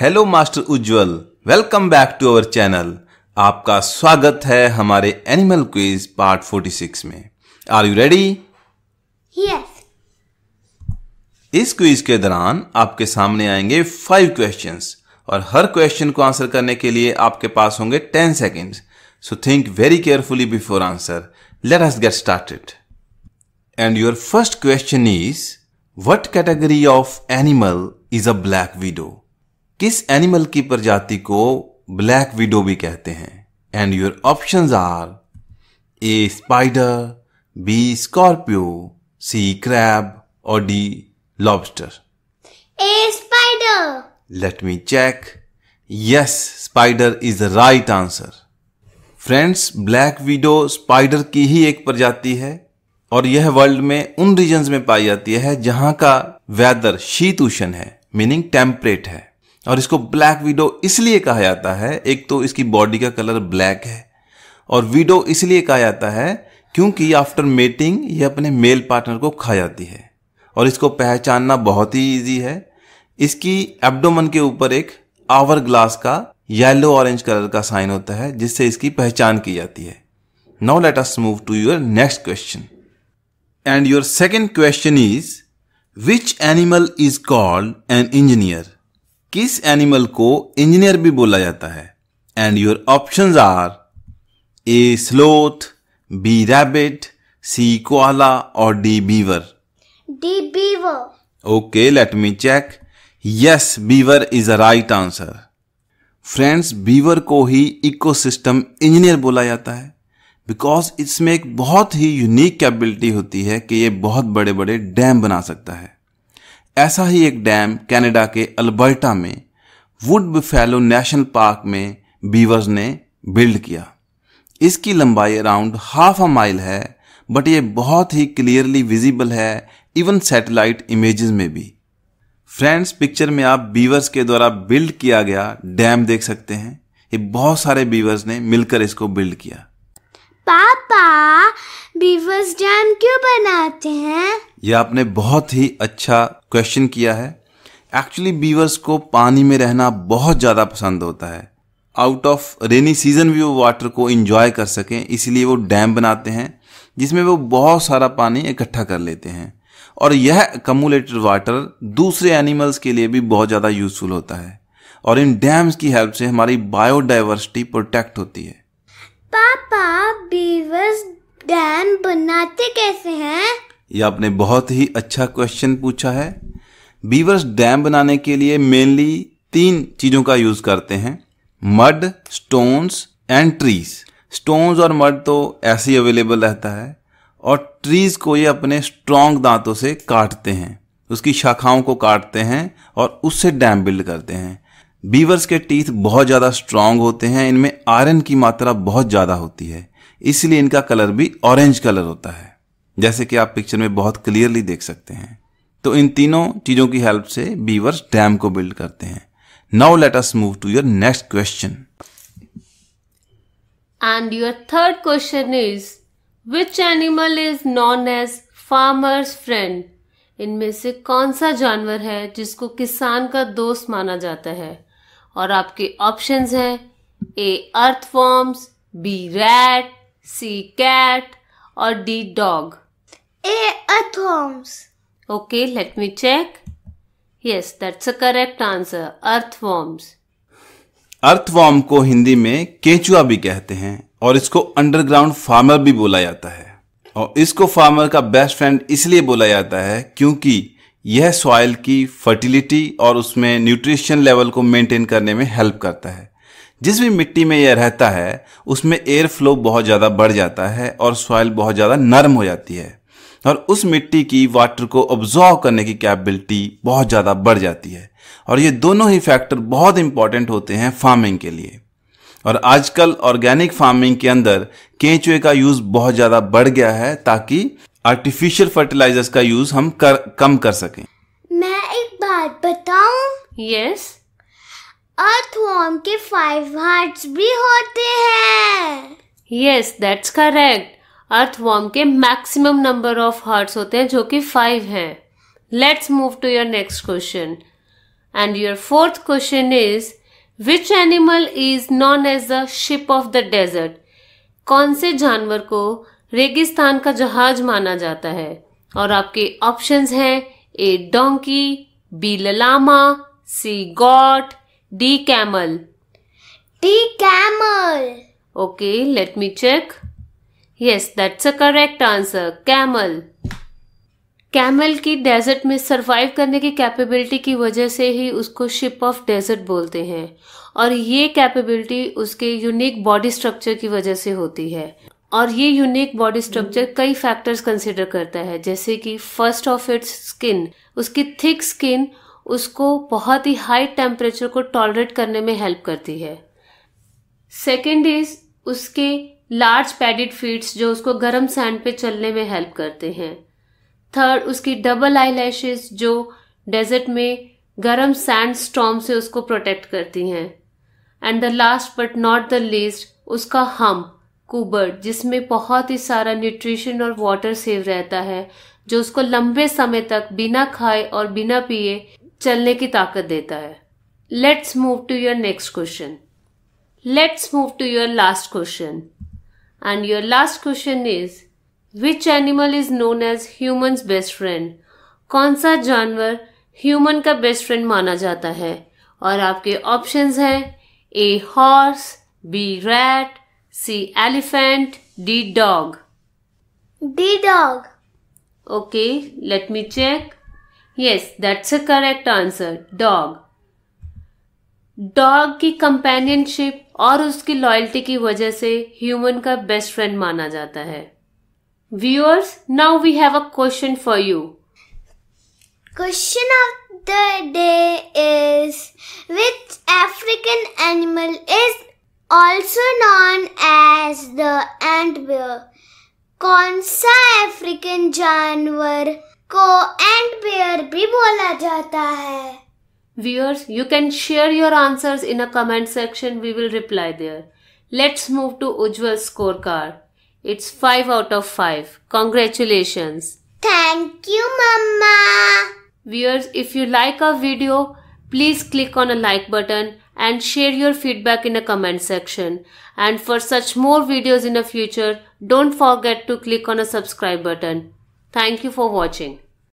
Hello master Ujjwal welcome back to our channel आपका स्वागत है हमारे एनिमल क्विज पार्ट 46 में आर यू रेडी यस इस क्विज के दौरान आपके सामने आएंगे फाइव क्वेश्चंस और हर क्वेश्चन को आंसर करने के लिए आपके पास होंगे ten seconds so think very carefully before answer let us get started and your first question is what category of animal is a black widow किस एनिमल की प्रजाति को ब्लैक विडो भी कहते हैं and your option are A spider B scorpio C crab और D lobster A spider let me check yes spider is the right answer friends black widow spider की ही एक प्रजाति है और यह वर्ल्ड में उन रीजन में पाई जाती है जहां का वेदर शीत उष्ण है मीनिंग टेम्परेट है और इसको ब्लैक विडो इसलिए कहा जाता है एक तो इसकी बॉडी का कलर ब्लैक है और विडो इसलिए कहा जाता है क्योंकि आफ्टर मेटिंग ये अपने मेल पार्टनर को खा जाती है और इसको पहचानना बहुत ही इजी है इसकी एब्डोमन के ऊपर एक आवर ग्लास का येलो ऑरेंज कलर का साइन होता है जिससे इसकी पहचान की जाती है now let us move to your next question and your second question is which animal is called an engineer किस एनिमल को इंजीनियर भी बोला जाता है and your option are A sloth B rabbit C koala और D beaver D beaver okay let me check yes beaver is a right answer friends beaver को ही ecosystem engineer बोला जाता है बिकॉज इसमें एक बहुत ही यूनिक कैपेबिलिटी होती है कि ये बहुत बड़े बड़े डैम बना सकता है ऐसा ही एक डैम कनाडा के अल्बर्टा में वुड फैलो नेशनल पार्क में बीवर्स ने बिल्ड किया इसकी लंबाई अराउंड हाफ अ माइल है बट ये बहुत ही क्लियरली विजिबल है इवन सैटेलाइट इमेजेस में भी फ्रेंड्स पिक्चर में आप बीवर्स के द्वारा बिल्ड किया गया डैम देख सकते हैं ये बहुत सारे बीवर्स ने मिलकर इसको बिल्ड किया पापा बीवर्स डैम क्यों बनाते हैं ये आपने बहुत ही अच्छा क्वेश्चन किया है एक्चुअली बीवर्स को पानी में रहना बहुत ज़्यादा पसंद होता है आउट ऑफ रेनी सीजन भी वो वाटर को इंजॉय कर सकें इसलिए वो डैम बनाते हैं जिसमें वो बहुत सारा पानी इकट्ठा कर लेते हैं और यह कमुलेटेड वाटर दूसरे एनिमल्स के लिए भी बहुत ज़्यादा यूज़फुल होता है और इन डैम्स की हेल्प से हमारी बायोडाइवर्सिटी प्रोटेक्ट होती है पापा बीवर्स डैम बनाते कैसे हैं ये आपने बहुत ही अच्छा क्वेश्चन पूछा है बीवर्स डैम बनाने के लिए मेनली तीन चीज़ों का यूज़ करते हैं mud stones and trees stones और मड तो ऐसे ही अवेलेबल रहता है और ट्रीज को ये अपने स्ट्रॉन्ग दांतों से काटते हैं उसकी शाखाओं को काटते हैं और उससे डैम बिल्ड करते हैं बीवर्स के टीथ बहुत ज़्यादा स्ट्रांग होते हैं इनमें आयरन की मात्रा बहुत ज़्यादा होती है इसलिए इनका कलर भी ऑरेंज कलर होता है जैसे कि आप पिक्चर में बहुत क्लियरली देख सकते हैं तो इन तीनों चीज़ों की हेल्प से बीवर्स डैम को बिल्ड करते हैं now let us move to your next question and your third question is which animal is known as farmers friend इनमें से कौन सा जानवर है जिसको किसान का दोस्त माना जाता है और आपके ऑप्शंस हैं A earthworms B rat C cat और D dog A earthworms Okay, check yes that's Yes, that's a correct answer. Earthworms. Earthworm को हिंदी में केचुआ भी कहते हैं और इसको अंडरग्राउंड फार्मर भी बोला जाता है और इसको फार्मर का बेस्ट फ्रेंड इसलिए बोला जाता है क्योंकि यह सॉइल की फर्टिलिटी और उसमें न्यूट्रिशन लेवल को मेंटेन करने में हेल्प करता है जिस भी मिट्टी में यह रहता है उसमें एयर फ्लो बहुत ज़्यादा बढ़ जाता है और सॉइल बहुत ज़्यादा नरम हो जाती है और उस मिट्टी की वाटर को ऑब्जॉर्व करने की कैपेबिलिटी बहुत ज़्यादा बढ़ जाती है और ये दोनों ही फैक्टर बहुत इंपॉर्टेंट होते हैं फार्मिंग के लिए और आजकल ऑर्गेनिक फार्मिंग के अंदर केंचुए का यूज़ बहुत ज़्यादा बढ़ गया है ताकि आर्टिफिशियल फर्टिलाइजर्स का यूज हम कर, कम कर सकें मैं एक बात बताऊं यस अर्थवॉर्म के फाइव हार्ट्स भी होते हैं यस दैट्स करेक्ट अर्थवॉर्म के मैक्सिमम नंबर ऑफ हार्ट्स होते हैं जो कि फाइव हैं let's move to your next question and your fourth question is which animal is known as the ship of the desert कौन से जानवर को रेगिस्तान का जहाज माना जाता है और आपके ऑप्शंस हैं A donkey B llama C goat D camel D camel okay let me check yes that's a correct answer camel camel की डेजर्ट में सरवाइव करने की कैपेबिलिटी की वजह से ही उसको शिप ऑफ डेजर्ट बोलते हैं और ये कैपेबिलिटी उसके यूनिक बॉडी स्ट्रक्चर की वजह से होती है और ये यूनिक बॉडी स्ट्रक्चर कई फैक्टर्स कंसिडर करता है जैसे कि फर्स्ट ऑफ इट्स स्किन उसकी थिक स्किन उसको बहुत ही हाई टेम्परेचर को टॉलरेट करने में हेल्प करती है सेकेंड इज उसके लार्ज पैडेड फीट्स जो उसको गर्म सैंड पे चलने में हेल्प करते हैं थर्ड उसकी डबल आई जो डेजर्ट में गर्म सैंड स्टॉम से उसको प्रोटेक्ट करती हैं and the last but not the least उसका हम्प कुबर्ड जिसमें बहुत ही सारा न्यूट्रिशन और वाटर सेव रहता है जो उसको लंबे समय तक बिना खाए और बिना पिए चलने की ताकत देता है let's move to your next question let's move to your last question and your last question is which animal is known as human best friend कौन सा जानवर ह्यूमन का बेस्ट फ्रेंड माना जाता है और आपके ऑप्शंस हैं A horse B rat C. Elephant. D. Dog. D. Dog. Okay, let me check. Yes, that's a correct answer. Dog. Dog की कंपेनियनशिप और उसकी लॉयल्टी की वजह से ह्यूमन का बेस्ट फ्रेंड माना जाता है viewers now we have a question for you question of the day is which African animal is also known as the ant antbear. Consa African जानवर को एंट bear भी बोला जाता है Viewers, you can share your answers in a comment section. We will reply there. Let's move to Ujwal's scorecard. It's 5 out of 5. Congratulations. Thank you, Mama. Viewers, if you like our video, please click on a like button and share your feedback in the comment section. And for such more videos in the future, don't forget to click on the subscribe button. Thank you for watching.